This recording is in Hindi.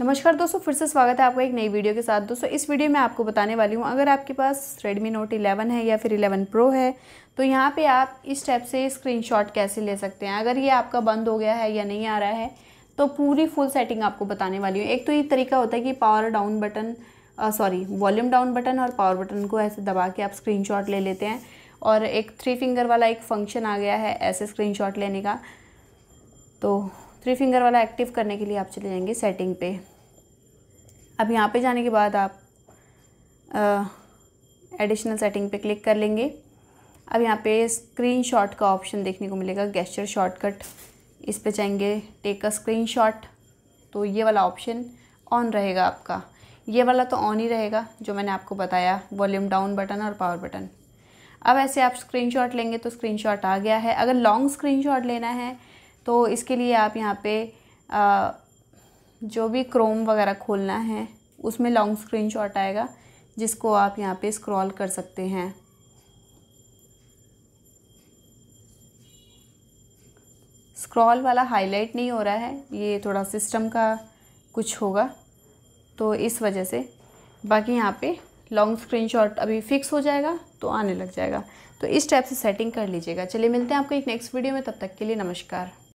नमस्कार दोस्तों फिर से स्वागत है आपका एक नई वीडियो के साथ दोस्तों इस वीडियो में आपको बताने वाली हूँ अगर आपके पास रेडमी नोट 11 है या फिर 11 प्रो है तो यहाँ पे आप इस टाइप से स्क्रीनशॉट कैसे ले सकते हैं अगर ये आपका बंद हो गया है या नहीं आ रहा है तो पूरी फुल सेटिंग आपको बताने वाली हूँ एक तो ये तरीका होता है कि power down button sorry volume down button और पावर बटन को ऐसे दबा के आप स्क्रीन ले लेते हैं और एक थ्री फिंगर वाला एक फंक्शन आ गया है ऐसे स्क्रीन लेने का तो थ्री फिंगर वाला एक्टिव करने के लिए आप चले जाएंगे सेटिंग पे अब यहाँ पे जाने के बाद आप एडिशनल सेटिंग पे क्लिक कर लेंगे अब यहाँ पे स्क्रीन शॉट का ऑप्शन देखने को मिलेगा गेस्चर शॉर्टकट इस पे जाएंगे टेक अ स्क्रीन शॉट तो ये वाला ऑप्शन ऑन रहेगा आपका ये वाला तो ऑन ही रहेगा जो मैंने आपको बताया वॉल्यूम डाउन बटन और पावर बटन अब ऐसे आप स्क्रीनशॉट लेंगे तो स्क्रीनशॉट आ गया है अगर लॉन्ग स्क्रीनशॉट लेना है तो इसके लिए आप यहाँ पे आ, जो भी क्रोम वगैरह खोलना है उसमें लॉन्ग स्क्रीन शॉट आएगा जिसको आप यहाँ पे स्क्रॉल कर सकते हैं स्क्रॉल वाला हाईलाइट नहीं हो रहा है ये थोड़ा सिस्टम का कुछ होगा तो इस वजह से बाकी यहाँ पे लॉन्ग स्क्रीनशॉट अभी फिक्स हो जाएगा तो आने लग जाएगा तो इस टाइप से सेटिंग कर लीजिएगा चलिए मिलते हैं आपको एक नेक्स्ट वीडियो में तब तक के लिए नमस्कार